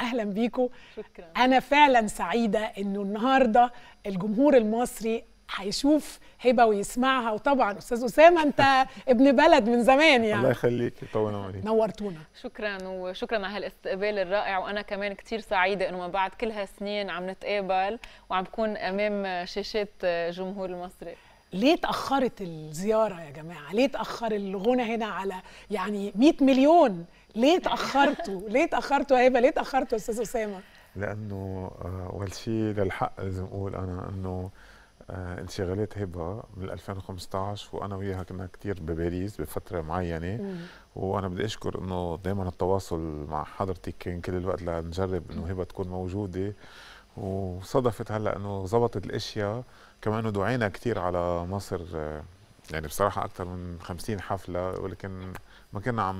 اهلا بيكم شكرا انا فعلا سعيده انه النهارده الجمهور المصري هيشوف هبه ويسمعها وطبعا استاذ اسامه انت ابن بلد من زمان يعني الله يخليك طول عمرك نورتونا شكرا وشكرا على هالاستقبال الرائع وانا كمان كثير سعيده انه ما بعد كل هالسنين عم نتقابل وعم بكون امام شاشات جمهور المصري ليه تاخرت الزياره يا جماعه ليه تاخر الغنى هنا على يعني 100 مليون ليه تاخرتوا ليه تاخرتوا يا ليه تاخرتوا يا استاذ اسامه لانه آه، اول شيء للحق لازم اقول انا انه آه، انشغالات هبه من 2015 وانا وياها كنا كثير بباريس بفتره معينه مم. وانا بدي اشكر انه دائما التواصل مع حضرتك كان كل الوقت لنجرب انه هبه تكون موجوده وصدفت هلا انه زبطت الاشياء كمان انه دعينا كثير على مصر آه، يعني بصراحه اكثر من 50 حفله ولكن ما كنا عم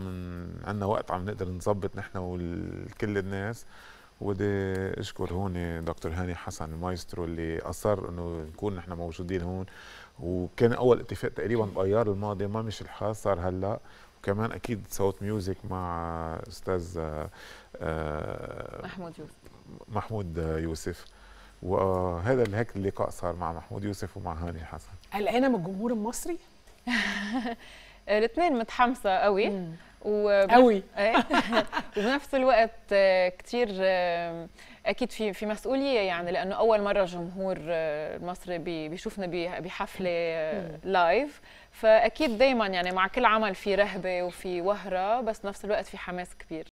عندنا وقت عم نقدر نظبط نحن وكل الناس ودي اشكر هون دكتور هاني حسن المايسترو اللي اصر انه نكون نحن موجودين هون وكان اول اتفاق تقريبا بايار الماضي ما مش الحال صار هلا وكمان اكيد صوت ميوزك مع استاذ آه، محمود يوسف محمود يوسف وهذا هيك اللقاء صار مع محمود يوسف ومع هاني حسن قلقانه من الجمهور المصري الاثنين متحمسه قوي وبنف... قوي إيه. وبنفس الوقت كثير اكيد في في مسؤوليه يعني لانه اول مره الجمهور المصري بيشوفنا بحفله لايف فاكيد دائما يعني مع كل عمل في رهبه وفي وهره بس نفس الوقت في حماس كبير